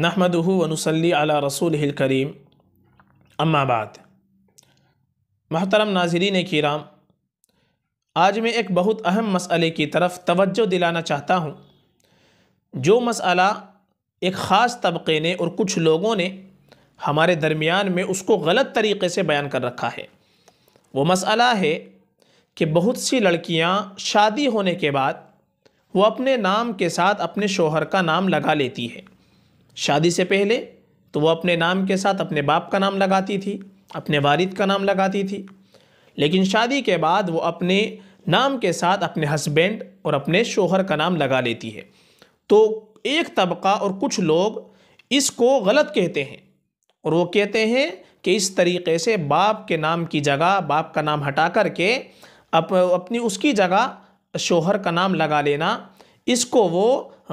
نحمد ون علی رسول کریم اما بعد محترم ناظرین کرام آج میں ایک بہت اہم مسئلے کی طرف توجہ دلانا چاہتا ہوں جو مسئلہ ایک خاص طبقے نے اور کچھ لوگوں نے ہمارے درمیان میں اس کو غلط طریقے سے بیان کر رکھا ہے وہ مسئلہ ہے کہ بہت سی لڑکیاں شادی ہونے کے بعد وہ اپنے نام کے ساتھ اپنے شوہر کا نام لگا لیتی ہے شادی سے پہلے تو وہ اپنے نام کے ساتھ اپنے باپ کا نام لگاتی تھی اپنے والد کا نام لگاتی تھی لیکن شادی کے بعد وہ اپنے نام کے ساتھ اپنے ہسبینڈ اور اپنے شوہر کا نام لگا لیتی ہے تو ایک طبقہ اور کچھ لوگ اس کو غلط کہتے ہیں اور وہ کہتے ہیں کہ اس طریقے سے باپ کے نام کی جگہ باپ کا نام ہٹا کر کے اپنی اس کی جگہ شوہر کا نام لگا لینا اس کو وہ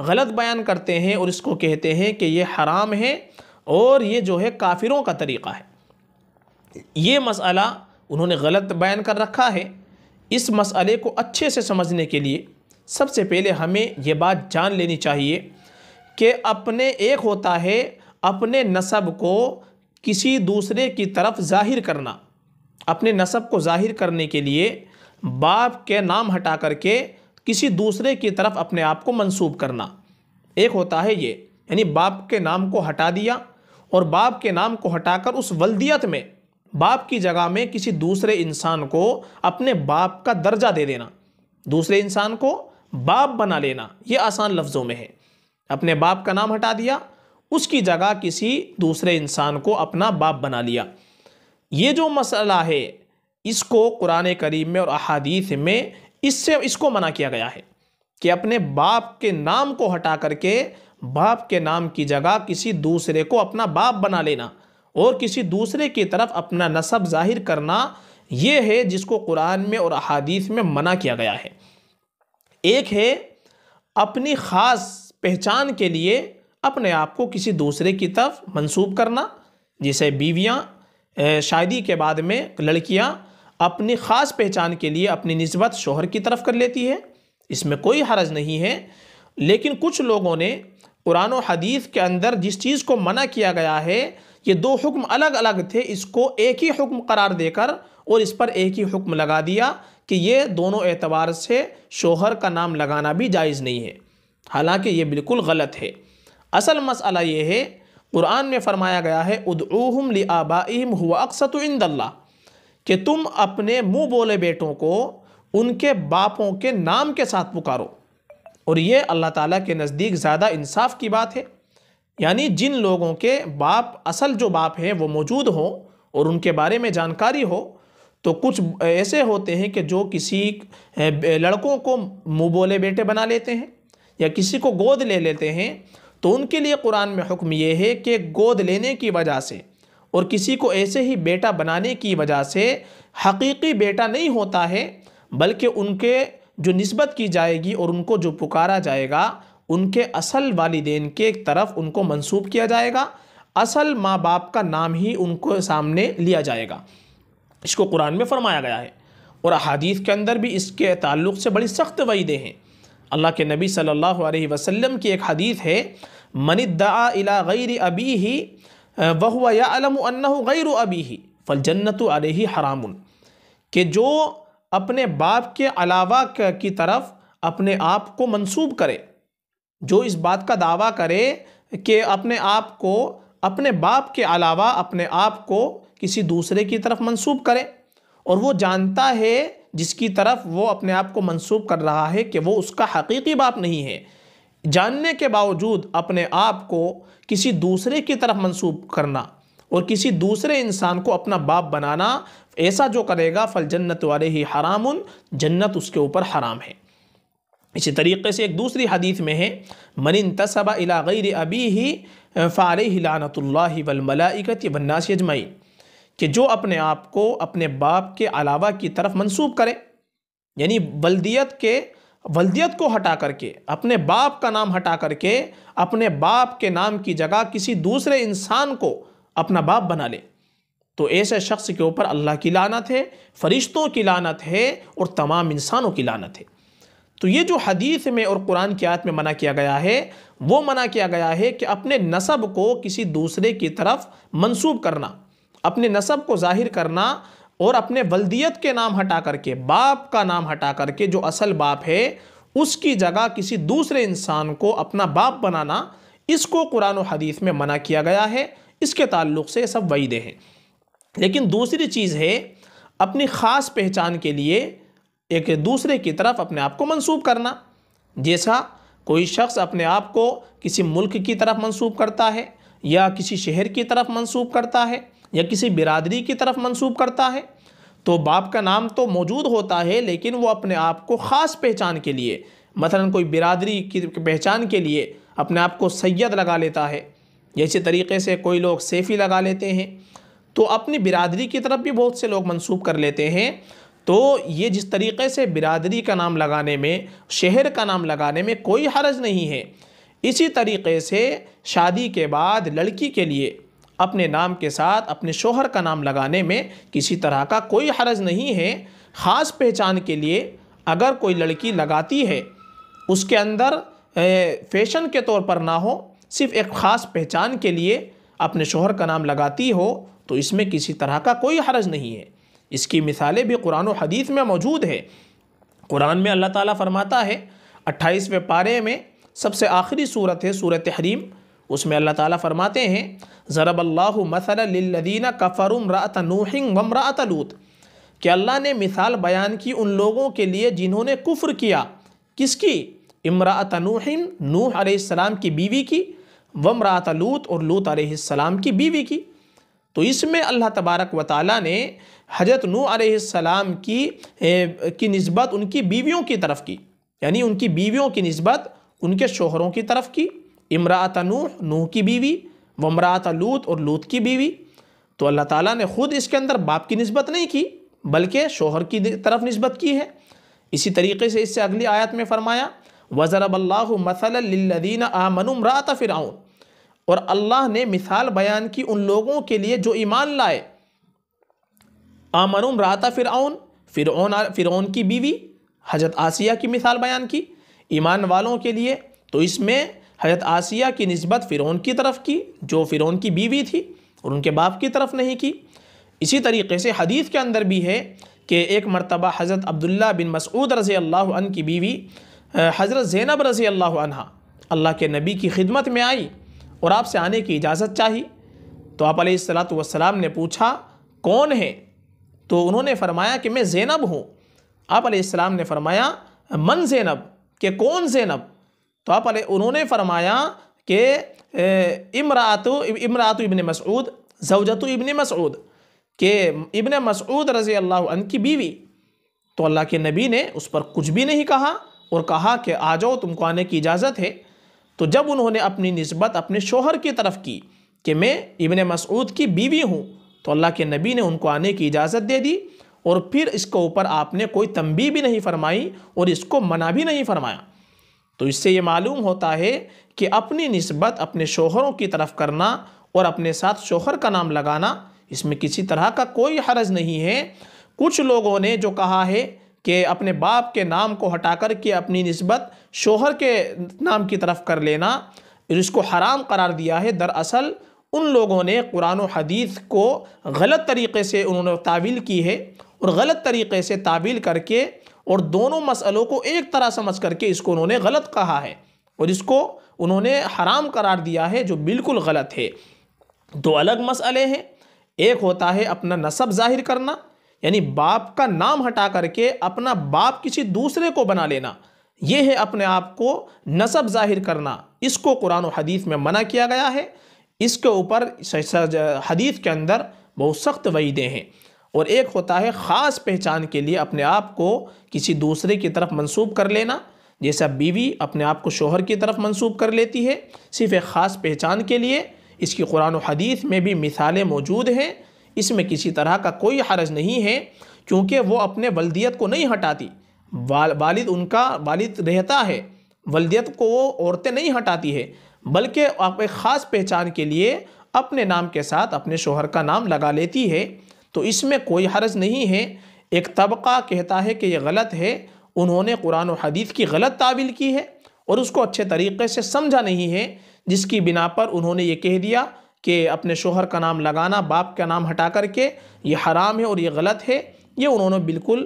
غلط بیان کرتے ہیں اور اس کو کہتے ہیں کہ یہ حرام ہے اور یہ جو ہے کافروں کا طریقہ ہے یہ مسئلہ انہوں نے غلط بیان کر رکھا ہے اس مسئلے کو اچھے سے سمجھنے کے لیے سب سے پہلے ہمیں یہ بات جان لینی چاہیے کہ اپنے ایک ہوتا ہے اپنے نصب کو کسی دوسرے کی طرف ظاہر کرنا اپنے نصب کو ظاہر کرنے کے لیے باپ کے نام ہٹا کر کے کسی دوسرے کی طرف اپنے آپ کو منسوب کرنا ایک ہوتا ہے یہ یعنی باپ کے نام کو ہٹا دیا اور باپ کے نام کو ہٹا کر اس ولدیت میں باپ کی جگہ میں کسی دوسرے انسان کو اپنے باپ کا درجہ دے دینا دوسرے انسان کو باپ بنا لینا یہ آسان لفظوں میں ہے اپنے باپ کا نام ہٹا دیا اس کی جگہ کسی دوسرے انسان کو اپنا باپ بنا لیا یہ جو مسئلہ ہے اس کو قرآن کریم میں اور احادیث میں اس سے اس کو منع کیا گیا ہے کہ اپنے باپ کے نام کو ہٹا کر کے باپ کے نام کی جگہ کسی دوسرے کو اپنا باپ بنا لینا اور کسی دوسرے کی طرف اپنا نصب ظاہر کرنا یہ ہے جس کو قرآن میں اور احادیث میں منع کیا گیا ہے ایک ہے اپنی خاص پہچان کے لیے اپنے آپ کو کسی دوسرے کی طرف منسوب کرنا جسے بیویاں شادی کے بعد میں لڑکیاں اپنی خاص پہچان کے لیے اپنی نسبت شوہر کی طرف کر لیتی ہے اس میں کوئی حرج نہیں ہے لیکن کچھ لوگوں نے قرآن و حدیث کے اندر جس چیز کو منع کیا گیا ہے یہ دو حکم الگ الگ تھے اس کو ایک ہی حکم قرار دے کر اور اس پر ایک ہی حکم لگا دیا کہ یہ دونوں اعتبار سے شوہر کا نام لگانا بھی جائز نہیں ہے حالانکہ یہ بالکل غلط ہے اصل مسئلہ یہ ہے قرآن میں فرمایا گیا ہے ادعہ ل ہوا اکست عند اللہ کہ تم اپنے منہ بولے بیٹوں کو ان کے باپوں کے نام کے ساتھ پکارو اور یہ اللہ تعالیٰ کے نزدیک زیادہ انصاف کی بات ہے یعنی جن لوگوں کے باپ اصل جو باپ ہیں وہ موجود ہوں اور ان کے بارے میں جانکاری ہو تو کچھ ایسے ہوتے ہیں کہ جو کسی لڑکوں کو منہ بولے بیٹے بنا لیتے ہیں یا کسی کو گود لے لیتے ہیں تو ان کے لیے قرآن میں حکم یہ ہے کہ گود لینے کی وجہ سے اور کسی کو ایسے ہی بیٹا بنانے کی وجہ سے حقیقی بیٹا نہیں ہوتا ہے بلکہ ان کے جو نسبت کی جائے گی اور ان کو جو پکارا جائے گا ان کے اصل والدین کے ایک طرف ان کو منصوب کیا جائے گا اصل ماں باپ کا نام ہی ان کو سامنے لیا جائے گا اس کو قرآن میں فرمایا گیا ہے اور احادیث کے اندر بھی اس کے تعلق سے بڑی سخت وعیدیں ہیں اللہ کے نبی صلی اللہ علیہ وسلم کی ایک حدیث ہے من الی غیر ابی ہی وَهُوَ يَعْلَمُ أَنَّهُ ابی ہی فَالْجَنَّةُ عَلَيْهِ حَرَامٌ علیہ حرام جو اپنے باپ کے علاوہ کی طرف اپنے آپ کو منسوب کرے جو اس بات کا دعویٰ کرے کہ اپنے آپ کو اپنے باپ کے علاوہ اپنے آپ کو کسی دوسرے کی طرف منسوب کرے اور وہ جانتا ہے جس کی طرف وہ اپنے آپ کو منسوب کر رہا ہے کہ وہ اس کا حقیقی باپ نہیں ہے جاننے کے باوجود اپنے آپ کو کسی دوسرے کی طرف منسوب کرنا اور کسی دوسرے انسان کو اپنا باپ بنانا ایسا جو کرے گا فل جنت والے ہی حرام جنت اس کے اوپر حرام ہے اسی طریقے سے ایک دوسری حدیث میں ہے مَنْ اِنْتَسَبَ إِلَىٰ غَيْرِ فالح فَعَلَيْهِ اللہ اللَّهِ وَالْمَلَائِكَةِ وَالنَّاسِ اجمعی کہ جو اپنے آپ کو اپنے باپ کے علاوہ کی طرف منسوب کرے یعنی بلدیت کے ولدیت کو ہٹا کر کے اپنے باپ کا نام ہٹا کر کے اپنے باپ کے نام کی جگہ کسی دوسرے انسان کو اپنا باپ بنا لے تو ایسے شخص کے اوپر اللہ کی لانت ہے فرشتوں کی لانت ہے اور تمام انسانوں کی لانت ہے تو یہ جو حدیث میں اور قرآن کی آیت میں منع کیا گیا ہے وہ منع کیا گیا ہے کہ اپنے نصب کو کسی دوسرے کی طرف منسوب کرنا اپنے نصب کو ظاہر کرنا اور اپنے ولدیت کے نام ہٹا کر کے باپ کا نام ہٹا کر کے جو اصل باپ ہے اس کی جگہ کسی دوسرے انسان کو اپنا باپ بنانا اس کو قرآن و حدیث میں منع کیا گیا ہے اس کے تعلق سے سب وعیدے ہیں لیکن دوسری چیز ہے اپنی خاص پہچان کے لیے ایک دوسرے کی طرف اپنے آپ کو منصوب کرنا جیسا کوئی شخص اپنے آپ کو کسی ملک کی طرف منصوب کرتا ہے یا کسی شہر کی طرف منصوب کرتا ہے یا کسی برادری کی طرف منصوب کرتا ہے تو باپ کا نام تو موجود ہوتا ہے لیکن وہ اپنے آپ کو خاص پہچان کے لیے مثلا کوئی برادری کی پہچان کے لیے اپنے آپ کو سید لگا لیتا ہے یا اسی طریقے سے کوئی لوگ سیفی لگا لیتے ہیں تو اپنی برادری کی طرف بھی بہت سے لوگ منصوب کر لیتے ہیں تو یہ جس طریقے سے برادری کا نام لگانے میں شہر کا نام لگانے میں کوئی حرج نہیں ہے اسی طریقے سے شادی کے بعد لڑکی کے لیے اپنے نام کے ساتھ اپنے شوہر کا نام لگانے میں کسی طرح کا کوئی حرج نہیں ہے خاص پہچان کے لیے اگر کوئی لڑکی لگاتی ہے اس کے اندر فیشن کے طور پر نہ ہو صرف ایک خاص پہچان کے لیے اپنے شوہر کا نام لگاتی ہو تو اس میں کسی طرح کا کوئی حرج نہیں ہے اس کی مثالیں بھی قرآن و حدیث میں موجود ہے قرآن میں اللہ تعالیٰ فرماتا ہے اٹھائیسویں پارے میں سب سے آخری صورت ہے صورت حریم اس میں اللہ تعالیٰ فرماتے ہیں ضرب اللہ مثلا للذین کفر امرأت نوح غمراۃ لوت کہ اللہ نے مثال بیان کی ان لوگوں کے لیے جنہوں نے کفر کیا کس کی امرأت نوح نوح علیہ السلام کی بیوی کی غمراۃ لوت اور لوت علیہ السلام کی بیوی کی تو اس میں اللہ تبارک و تعالیٰ نے حضرت نو علیہ السلام کی کی نسبت ان کی بیویوں کی طرف کی یعنی ان کی بیویوں کی نسبت ان کے شوہروں کی طرف کی امرات نوح نوح کی بیوی ومرات لوت اور لوت کی بیوی تو اللہ تعالیٰ نے خود اس کے اندر باپ کی نسبت نہیں کی بلکہ شوہر کی طرف نسبت کی ہے اسی طریقے سے اس سے اگلی آیت میں فرمایا وَزَرَبَ اللَّهُ مثلا لِلَّذِينَ آمَنُوا مْرَاتَ راتہ اور اللہ نے مثال بیان کی ان لوگوں کے لیے جو ایمان لائے آمَنُوا مْرَاتَ فرعون فرعون فرعون کی بیوی حجت آسیہ کی مثال بیان کی ایمان والوں کے لیے تو اس میں حضرت آسیہ کی نسبت فیرون کی طرف کی جو فیرون کی بیوی تھی اور ان کے باپ کی طرف نہیں کی اسی طریقے سے حدیث کے اندر بھی ہے کہ ایک مرتبہ حضرت عبداللہ بن مسعود رضی اللہ عنہ کی بیوی حضرت زینب رضی اللہ عنہ اللہ کے نبی کی خدمت میں آئی اور آپ سے آنے کی اجازت چاہی تو آپ علیہ السلام نے پوچھا کون ہے تو انہوں نے فرمایا کہ میں زینب ہوں آپ علیہ السلام نے فرمایا من زینب کہ کون زینب تو آپ علیہ انہوں نے فرمایا کہ امراۃ امراۃ ابن مسعود زوجت ابن مسعود کہ ابن مسعود رضی اللہ عنہ کی بیوی تو اللہ کے نبی نے اس پر کچھ بھی نہیں کہا اور کہا کہ آ جاؤ تم کو آنے کی اجازت ہے تو جب انہوں نے اپنی نسبت اپنے شوہر کی طرف کی کہ میں ابن مسعود کی بیوی ہوں تو اللہ کے نبی نے ان کو آنے کی اجازت دے دی اور پھر اس کے اوپر آپ نے کوئی تنبی بھی نہیں فرمائی اور اس کو منع بھی نہیں فرمایا تو اس سے یہ معلوم ہوتا ہے کہ اپنی نسبت اپنے شوہروں کی طرف کرنا اور اپنے ساتھ شوہر کا نام لگانا اس میں کسی طرح کا کوئی حرج نہیں ہے کچھ لوگوں نے جو کہا ہے کہ اپنے باپ کے نام کو ہٹا کر کے اپنی نسبت شوہر کے نام کی طرف کر لینا اس کو حرام قرار دیا ہے دراصل ان لوگوں نے قرآن و حدیث کو غلط طریقے سے انہوں نے تعویل کی ہے اور غلط طریقے سے تعویل کر کے اور دونوں مسئلوں کو ایک طرح سمجھ کر کے اس کو انہوں نے غلط کہا ہے اور اس کو انہوں نے حرام قرار دیا ہے جو بالکل غلط ہے دو الگ مسئلے ہیں ایک ہوتا ہے اپنا نصب ظاہر کرنا یعنی باپ کا نام ہٹا کر کے اپنا باپ کسی دوسرے کو بنا لینا یہ ہے اپنے آپ کو نصب ظاہر کرنا اس کو قرآن و حدیث میں منع کیا گیا ہے اس کے اوپر حدیث کے اندر بہت سخت وعیدیں ہیں اور ایک ہوتا ہے خاص پہچان کے لیے اپنے آپ کو کسی دوسرے کی طرف منسوب کر لینا جیسا بیوی اپنے آپ کو شوہر کی طرف منسوب کر لیتی ہے صرف ایک خاص پہچان کے لیے اس کی قرآن و حدیث میں بھی مثالیں موجود ہیں اس میں کسی طرح کا کوئی حرج نہیں ہے کیونکہ وہ اپنے ولدیت کو نہیں ہٹاتی والد ان کا والد رہتا ہے ولدیت کو وہ عورتیں نہیں ہٹاتی ہے بلکہ آپ ایک خاص پہچان کے لیے اپنے نام کے ساتھ اپنے شوہر کا نام لگا لیتی ہے تو اس میں کوئی حرض نہیں ہے ایک طبقہ کہتا ہے کہ یہ غلط ہے انہوں نے قرآن و حدیث کی غلط تعبیل کی ہے اور اس کو اچھے طریقے سے سمجھا نہیں ہے جس کی بنا پر انہوں نے یہ کہہ دیا کہ اپنے شوہر کا نام لگانا باپ کا نام ہٹا کر کے یہ حرام ہے اور یہ غلط ہے یہ انہوں نے بالکل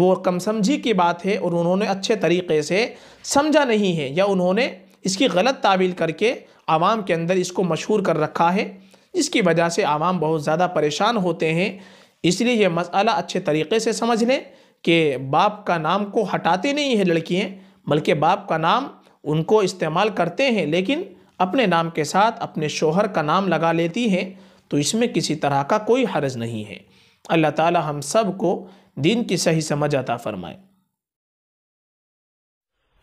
وہ کم سمجھی کی بات ہے اور انہوں نے اچھے طریقے سے سمجھا نہیں ہے یا انہوں نے اس کی غلط تعبیل کر کے عوام کے اندر اس کو مشہور کر رکھا ہے جس کی وجہ سے عوام بہت زیادہ پریشان ہوتے ہیں اس لیے یہ مسئلہ اچھے طریقے سے سمجھ لیں کہ باپ کا نام کو ہٹاتے نہیں ہیں لڑکیے بلکہ باپ کا نام ان کو استعمال کرتے ہیں لیکن اپنے نام کے ساتھ اپنے شوہر کا نام لگا لیتی ہیں تو اس میں کسی طرح کا کوئی حرج نہیں ہے اللہ تعالی ہم سب کو دین کی صحیح سمجھ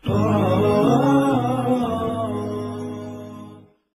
oh, oh.